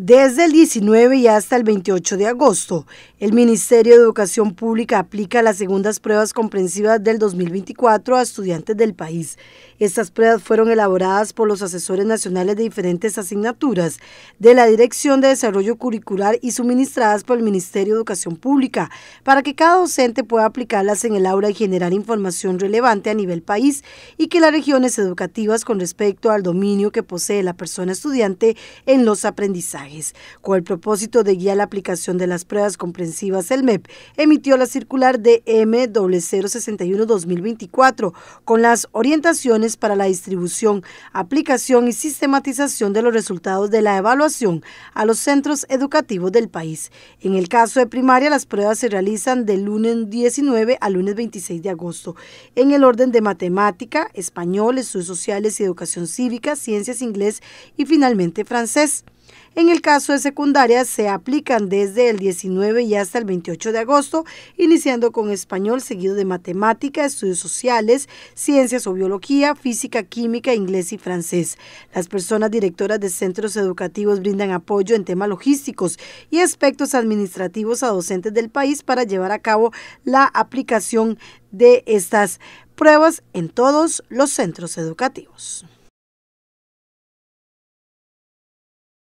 Desde el 19 y hasta el 28 de agosto, el Ministerio de Educación Pública aplica las segundas pruebas comprensivas del 2024 a estudiantes del país. Estas pruebas fueron elaboradas por los asesores nacionales de diferentes asignaturas de la Dirección de Desarrollo Curricular y suministradas por el Ministerio de Educación Pública para que cada docente pueda aplicarlas en el aula y generar información relevante a nivel país y que las regiones educativas con respecto al dominio que posee la persona estudiante en los aprendizajes con el propósito de guiar la aplicación de las pruebas comprensivas. El MEP emitió la circular dm 0061 2024 con las orientaciones para la distribución, aplicación y sistematización de los resultados de la evaluación a los centros educativos del país. En el caso de primaria, las pruebas se realizan del lunes 19 al lunes 26 de agosto, en el orden de matemática, español, estudios sociales y educación cívica, ciencias, inglés y finalmente francés. En el caso de secundaria se aplican desde el 19 y hasta el 28 de agosto, iniciando con español seguido de matemática, estudios sociales, ciencias o biología, física, química, inglés y francés. Las personas directoras de centros educativos brindan apoyo en temas logísticos y aspectos administrativos a docentes del país para llevar a cabo la aplicación de estas pruebas en todos los centros educativos.